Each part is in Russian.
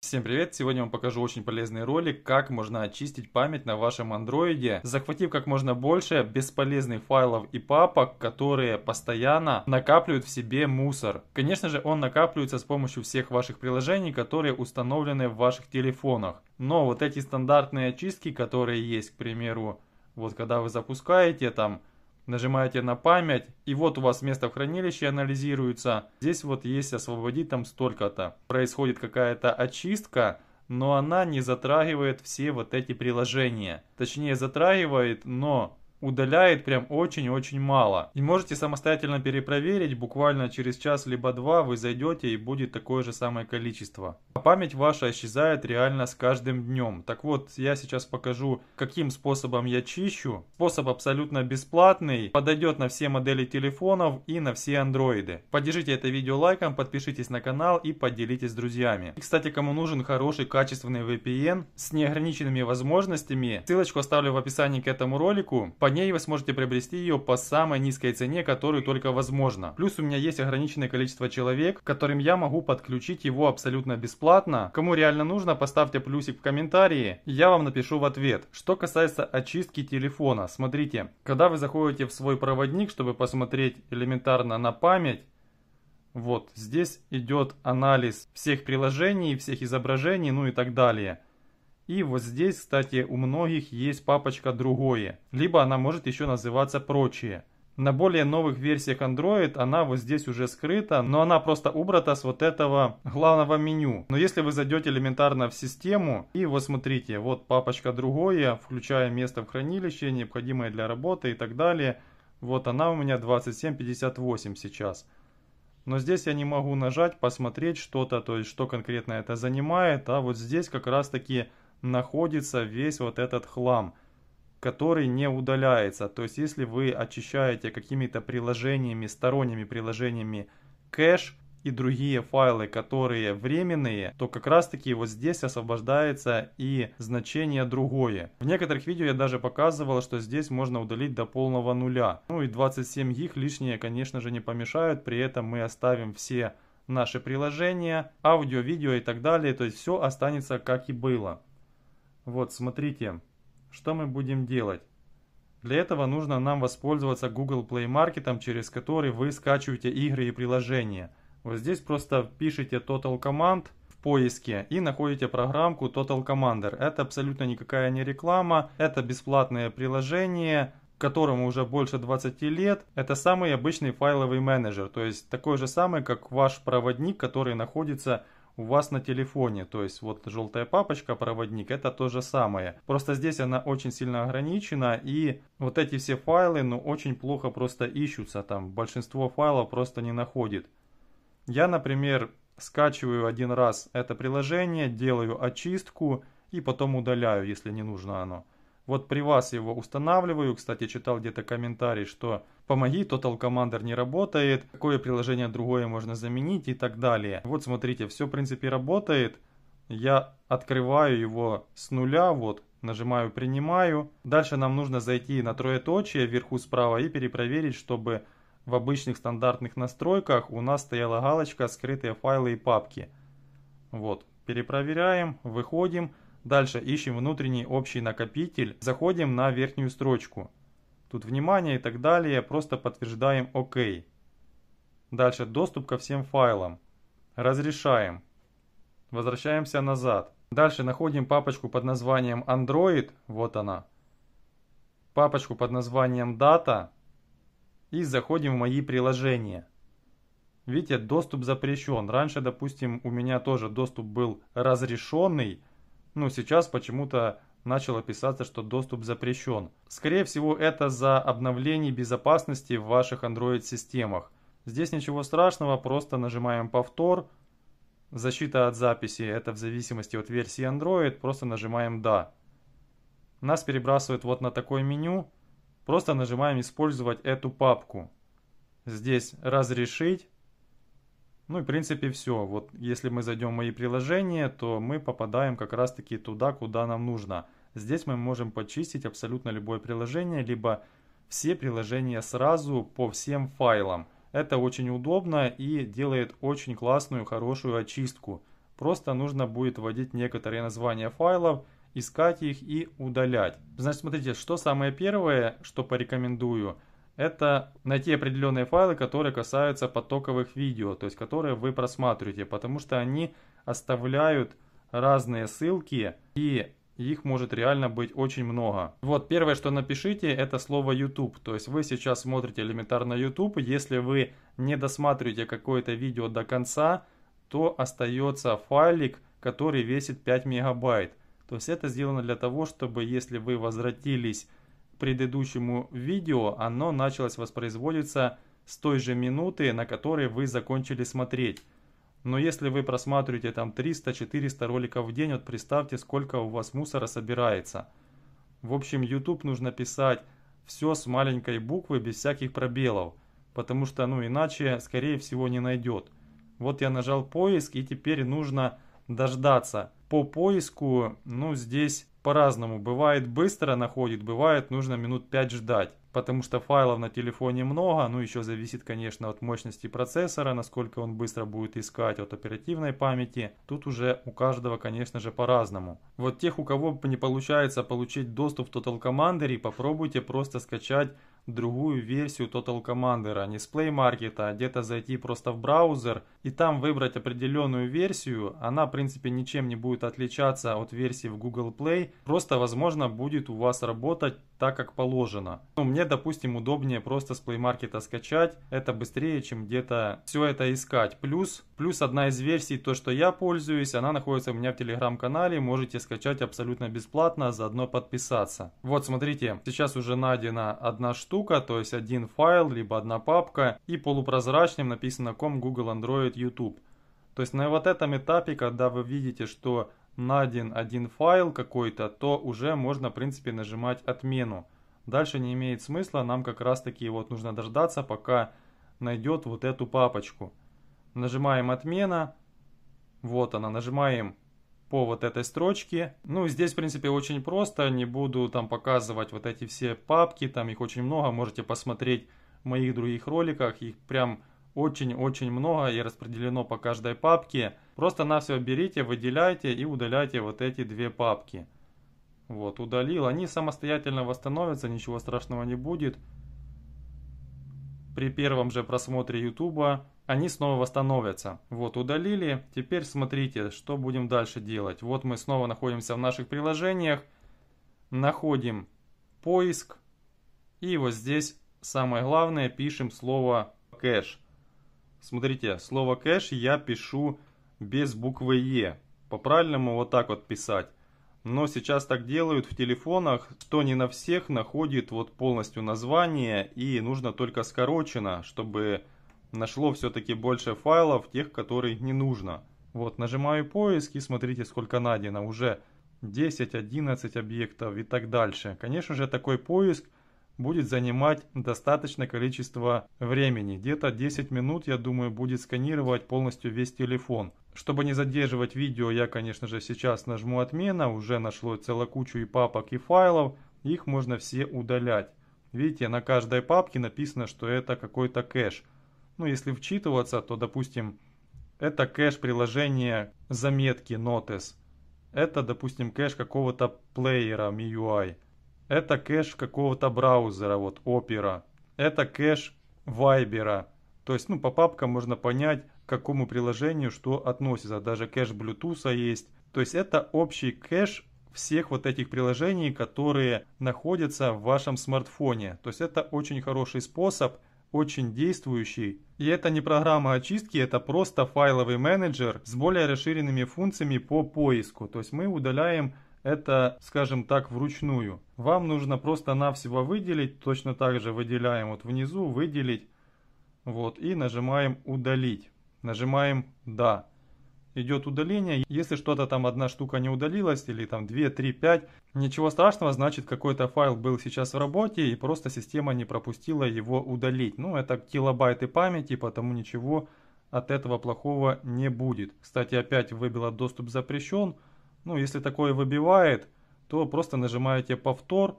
Всем привет! Сегодня я вам покажу очень полезный ролик, как можно очистить память на вашем андроиде, захватив как можно больше бесполезных файлов и папок, которые постоянно накапливают в себе мусор. Конечно же, он накапливается с помощью всех ваших приложений, которые установлены в ваших телефонах. Но вот эти стандартные очистки, которые есть, к примеру, вот когда вы запускаете там нажимаете на память, и вот у вас место в хранилище анализируется. Здесь вот есть освободить там столько-то. Происходит какая-то очистка, но она не затрагивает все вот эти приложения. Точнее затрагивает, но удаляет прям очень-очень мало. И можете самостоятельно перепроверить, буквально через час либо два вы зайдете и будет такое же самое количество. А память ваша исчезает реально с каждым днем. Так вот, я сейчас покажу, каким способом я чищу. Способ абсолютно бесплатный, подойдет на все модели телефонов и на все андроиды. Поддержите это видео лайком, подпишитесь на канал и поделитесь с друзьями. И, кстати, кому нужен хороший качественный VPN с неограниченными возможностями, ссылочку оставлю в описании к этому ролику. По ней вы сможете приобрести ее по самой низкой цене, которую только возможно. Плюс у меня есть ограниченное количество человек, которым я могу подключить его абсолютно бесплатно. Кому реально нужно, поставьте плюсик в комментарии, я вам напишу в ответ. Что касается очистки телефона, смотрите, когда вы заходите в свой проводник, чтобы посмотреть элементарно на память, вот здесь идет анализ всех приложений, всех изображений, ну и так далее. И вот здесь, кстати, у многих есть папочка «Другое», либо она может еще называться "Прочее". На более новых версиях Android она вот здесь уже скрыта, но она просто убрата с вот этого главного меню. Но если вы зайдете элементарно в систему, и вот смотрите, вот папочка «Другое», включая место в хранилище, необходимое для работы и так далее. Вот она у меня 2758 сейчас. Но здесь я не могу нажать, посмотреть что-то, то есть что конкретно это занимает. А вот здесь как раз таки находится весь вот этот хлам, который не удаляется. То есть если вы очищаете какими-то приложениями, сторонними приложениями кэш, и другие файлы, которые временные, то как раз таки вот здесь освобождается и значение другое. В некоторых видео я даже показывал, что здесь можно удалить до полного нуля. Ну и 27 гиг лишние, конечно же, не помешают. При этом мы оставим все наши приложения, аудио, видео и так далее. То есть все останется как и было. Вот, смотрите, что мы будем делать. Для этого нужно нам воспользоваться Google Play Market, через который вы скачиваете игры и приложения. Вот здесь просто пишите Total Command в поиске и находите программку Total Commander. Это абсолютно никакая не реклама, это бесплатное приложение, которому уже больше 20 лет. Это самый обычный файловый менеджер, то есть такой же самый, как ваш проводник, который находится в у вас на телефоне. То есть вот желтая папочка, проводник, это то же самое. Просто здесь она очень сильно ограничена и вот эти все файлы, ну очень плохо просто ищутся там. Большинство файлов просто не находит. Я, например, скачиваю один раз это приложение, делаю очистку и потом удаляю, если не нужно оно. Вот при вас его устанавливаю. Кстати, читал где-то комментарий, что помоги, Total Commander не работает, какое приложение другое можно заменить и так далее. Вот смотрите, все в принципе работает. Я открываю его с нуля, вот, нажимаю «Принимаю». Дальше нам нужно зайти на троеточие вверху справа и перепроверить, чтобы в обычных стандартных настройках у нас стояла галочка «Скрытые файлы и папки». Вот, перепроверяем, выходим. Дальше ищем внутренний общий накопитель, заходим на верхнюю строчку – Тут внимание и так далее, просто подтверждаем ОК. Дальше доступ ко всем файлам. Разрешаем. Возвращаемся назад. Дальше находим папочку под названием Android, вот она. Папочку под названием Data и заходим в мои приложения. Видите, доступ запрещен. Раньше, допустим, у меня тоже доступ был разрешенный, но ну, сейчас почему-то начало писаться, что доступ запрещен. Скорее всего, это за обновлений безопасности в ваших Android-системах. Здесь ничего страшного, просто нажимаем «Повтор». Защита от записи – это в зависимости от версии Android, просто нажимаем «Да». Нас перебрасывают вот на такое меню. Просто нажимаем «Использовать эту папку». Здесь «Разрешить». Ну и в принципе все. Вот если мы зайдем в мои приложения, то мы попадаем как раз таки туда, куда нам нужно. Здесь мы можем почистить абсолютно любое приложение, либо все приложения сразу по всем файлам. Это очень удобно и делает очень классную, хорошую очистку. Просто нужно будет вводить некоторые названия файлов, искать их и удалять. Значит, смотрите, что самое первое, что порекомендую – это найти определенные файлы, которые касаются потоковых видео, то есть которые вы просматриваете, потому что они оставляют разные ссылки и их может реально быть очень много. Вот первое, что напишите, это слово YouTube. То есть вы сейчас смотрите элементарно YouTube. Если вы не досматриваете какое-то видео до конца, то остается файлик, который весит 5 мегабайт. То есть это сделано для того, чтобы если вы возвратились предыдущему видео, оно началось воспроизводиться с той же минуты, на которой вы закончили смотреть. Но если вы просматриваете там 300-400 роликов в день, вот представьте, сколько у вас мусора собирается. В общем, YouTube нужно писать все с маленькой буквы, без всяких пробелов, потому что, ну, иначе, скорее всего, не найдет. Вот я нажал поиск, и теперь нужно дождаться. По поиску, ну, здесь по-разному. Бывает быстро находит, бывает нужно минут 5 ждать, потому что файлов на телефоне много, ну еще зависит, конечно, от мощности процессора, насколько он быстро будет искать, от оперативной памяти. Тут уже у каждого, конечно же, по-разному. Вот тех, у кого не получается получить доступ в Total Commander, попробуйте просто скачать другую версию Total Commander, а не с Play Market, а где-то зайти просто в браузер и там выбрать определенную версию. Она, в принципе, ничем не будет отличаться от версии в Google Play, просто, возможно, будет у вас работать так, как положено. Ну, мне, допустим, удобнее просто с Play Market скачать, это быстрее, чем где-то все это искать. Плюс, плюс одна из версий, то, что я пользуюсь, она находится у меня в Telegram канале можете скачать абсолютно бесплатно, заодно подписаться. Вот, смотрите, сейчас уже найдена одна штука, штука, то есть один файл, либо одна папка, и полупрозрачным написано ком Google Android YouTube. То есть на вот этом этапе, когда вы видите, что найден один файл какой-то, то уже можно, в принципе, нажимать отмену. Дальше не имеет смысла, нам как раз таки вот нужно дождаться, пока найдет вот эту папочку. Нажимаем отмена, вот она, нажимаем по вот этой строчке. Ну, здесь, в принципе, очень просто. Не буду там показывать вот эти все папки, там их очень много. Можете посмотреть в моих других роликах. Их прям очень-очень много и распределено по каждой папке. Просто на все берите, выделяйте и удаляйте вот эти две папки. Вот, удалил. Они самостоятельно восстановятся, ничего страшного не будет. При первом же просмотре YouTube они снова восстановятся. Вот, удалили. Теперь смотрите, что будем дальше делать. Вот мы снова находимся в наших приложениях. Находим поиск. И вот здесь самое главное, пишем слово кэш. Смотрите, слово кэш я пишу без буквы Е. По-правильному вот так вот писать. Но сейчас так делают в телефонах, что не на всех находит вот полностью название и нужно только скорочено, чтобы нашло все-таки больше файлов, тех, которые не нужно. Вот, нажимаю поиск и смотрите, сколько найдено. Уже 10, 11 объектов и так дальше. Конечно же, такой поиск будет занимать достаточное количество времени. Где-то 10 минут, я думаю, будет сканировать полностью весь телефон. Чтобы не задерживать видео, я, конечно же, сейчас нажму «Отмена». Уже нашло целую кучу и папок, и файлов. Их можно все удалять. Видите, на каждой папке написано, что это какой-то кэш – ну, если вчитываться, то, допустим, это кэш приложения заметки Notes. Это, допустим, кэш какого-то плеера MIUI. Это кэш какого-то браузера, вот Opera. Это кэш Viber. То есть, ну, по папкам можно понять, к какому приложению что относится. Даже кэш Bluetooth есть. То есть, это общий кэш всех вот этих приложений, которые находятся в вашем смартфоне. То есть, это очень хороший способ – очень действующий. И это не программа очистки, это просто файловый менеджер с более расширенными функциями по поиску. То есть мы удаляем это, скажем так, вручную. Вам нужно просто-навсего выделить, точно так же выделяем вот внизу, выделить, вот, и нажимаем «Удалить». Нажимаем «Да» идет удаление. Если что-то там одна штука не удалилась, или там 2, 3, 5, ничего страшного, значит какой-то файл был сейчас в работе, и просто система не пропустила его удалить. Ну, это килобайты памяти, потому ничего от этого плохого не будет. Кстати, опять выбило доступ запрещен. Ну, если такое выбивает, то просто нажимаете повтор,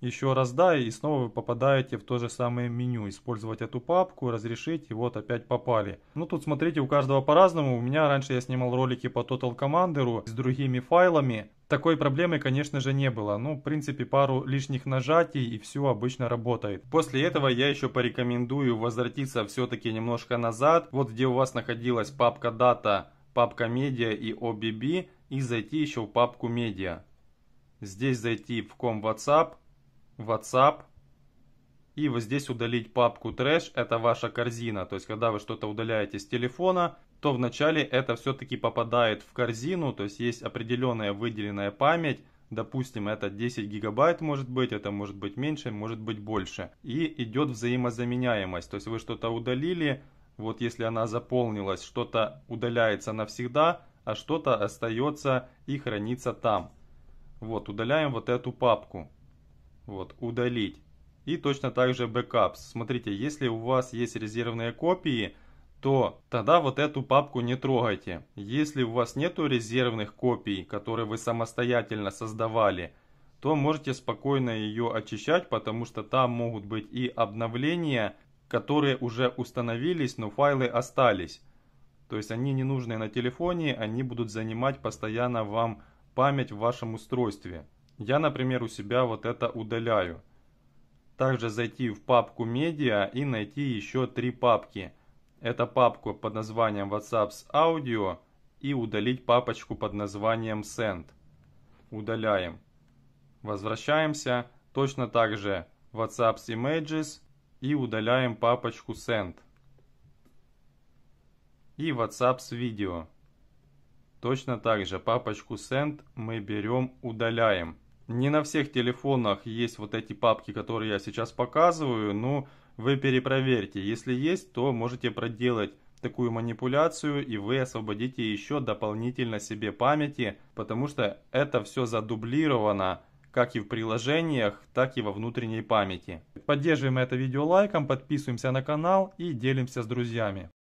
еще раз да, и снова вы попадаете в то же самое меню. Использовать эту папку, разрешить, и вот опять попали. Ну тут смотрите, у каждого по-разному. У меня раньше я снимал ролики по Total Commander с другими файлами. Такой проблемы, конечно же, не было. Ну, в принципе, пару лишних нажатий и все обычно работает. После этого я еще порекомендую возвратиться все-таки немножко назад. Вот где у вас находилась папка Data, папка Media и OBB и зайти еще в папку Media. Здесь зайти в ком WhatsApp WhatsApp. И вот здесь удалить папку трэш, это ваша корзина. То есть, когда вы что-то удаляете с телефона, то вначале это все-таки попадает в корзину. То есть, есть определенная выделенная память. Допустим, это 10 гигабайт может быть, это может быть меньше, может быть больше. И идет взаимозаменяемость. То есть, вы что-то удалили, вот если она заполнилась, что-то удаляется навсегда, а что-то остается и хранится там. Вот, удаляем вот эту папку вот, удалить. И точно так же backups. Смотрите, если у вас есть резервные копии, то тогда вот эту папку не трогайте. Если у вас нету резервных копий, которые вы самостоятельно создавали, то можете спокойно ее очищать, потому что там могут быть и обновления, которые уже установились, но файлы остались. То есть они не нужны на телефоне, они будут занимать постоянно вам память в вашем устройстве. Я, например, у себя вот это удаляю. Также зайти в папку «Медиа» и найти еще три папки. Это папку под названием WhatsApp с аудио и удалить папочку под названием Send. Удаляем. Возвращаемся. Точно так же WhatsApp с Images и удаляем папочку Send. И WhatsApp с видео. Точно так же папочку Send мы берем, удаляем не на всех телефонах есть вот эти папки, которые я сейчас показываю, но вы перепроверьте. Если есть, то можете проделать такую манипуляцию и вы освободите еще дополнительно себе памяти, потому что это все задублировано как и в приложениях, так и во внутренней памяти. Поддерживаем это видео лайком, подписываемся на канал и делимся с друзьями.